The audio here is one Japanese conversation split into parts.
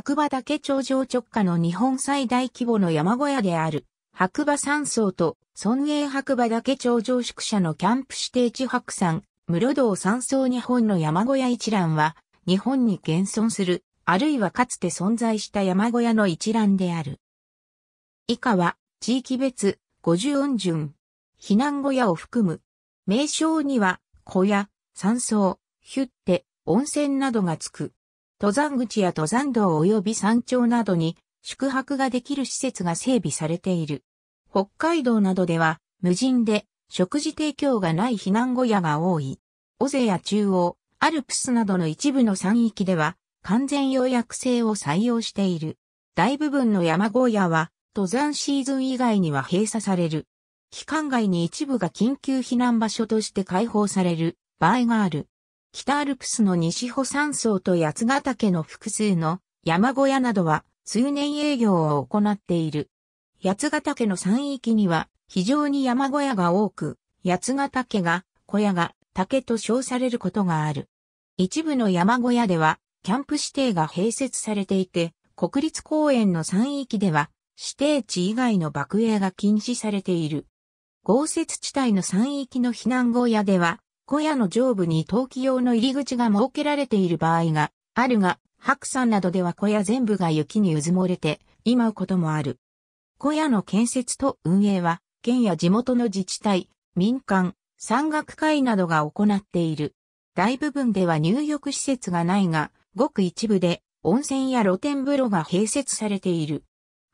白馬岳頂上直下の日本最大規模の山小屋である、白馬山荘と、村営白馬岳頂上宿舎のキャンプ指定地白山、室堂山荘日本の山小屋一覧は、日本に現存する、あるいはかつて存在した山小屋の一覧である。以下は、地域別、50音順。避難小屋を含む。名称には、小屋、山荘、ヒュッテ、温泉などがつく。登山口や登山道及び山頂などに宿泊ができる施設が整備されている。北海道などでは無人で食事提供がない避難小屋が多い。尾瀬や中央、アルプスなどの一部の山域では完全予約制を採用している。大部分の山小屋は登山シーズン以外には閉鎖される。期間外に一部が緊急避難場所として開放される場合がある。北アルプスの西穂山荘と八ヶ岳の複数の山小屋などは通年営業を行っている。八ヶ岳の山域には非常に山小屋が多く、八ヶ岳が小屋が竹と称されることがある。一部の山小屋ではキャンプ指定が併設されていて、国立公園の山域では指定地以外の爆営が禁止されている。豪雪地帯の山域の避難小屋では小屋の上部に陶器用の入り口が設けられている場合があるが、白山などでは小屋全部が雪にうずもれて、今うこともある。小屋の建設と運営は、県や地元の自治体、民間、山岳会などが行っている。大部分では入浴施設がないが、ごく一部で温泉や露天風呂が併設されている。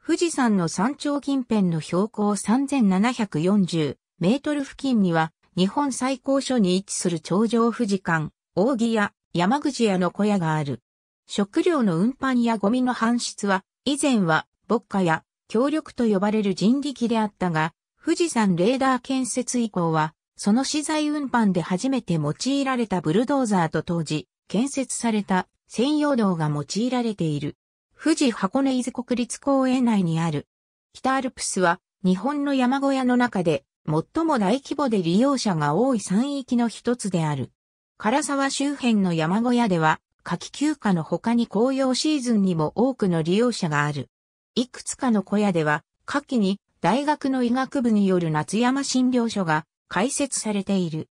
富士山の山頂近辺の標高3740メートル付近には日本最高所に位置する頂上富士館、扇屋、山口屋の小屋がある。食料の運搬やゴミの搬出は、以前は、牧歌や、協力と呼ばれる人力であったが、富士山レーダー建設以降は、その資材運搬で初めて用いられたブルドーザーと当時、建設された専用道が用いられている。富士箱根伊豆国立公園内にある。北アルプスは、日本の山小屋の中で最も大規模で利用者が多い山域の一つである。唐沢周辺の山小屋では、夏季休暇の他に紅葉シーズンにも多くの利用者がある。いくつかの小屋では、夏季に大学の医学部による夏山診療所が開設されている。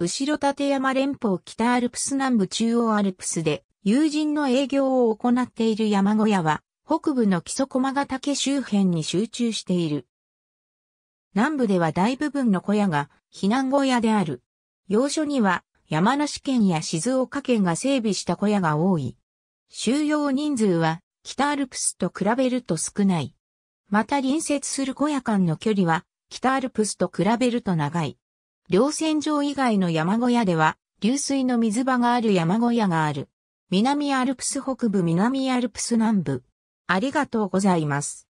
後立山連峰北アルプス南部中央アルプスで友人の営業を行っている山小屋は、北部の木曽駒ヶ岳周辺に集中している。南部では大部分の小屋が避難小屋である。要所には山梨県や静岡県が整備した小屋が多い。収容人数は北アルプスと比べると少ない。また隣接する小屋間の距離は北アルプスと比べると長い。稜線上以外の山小屋では流水の水場がある山小屋がある。南アルプス北部南アルプス南部。ありがとうございます。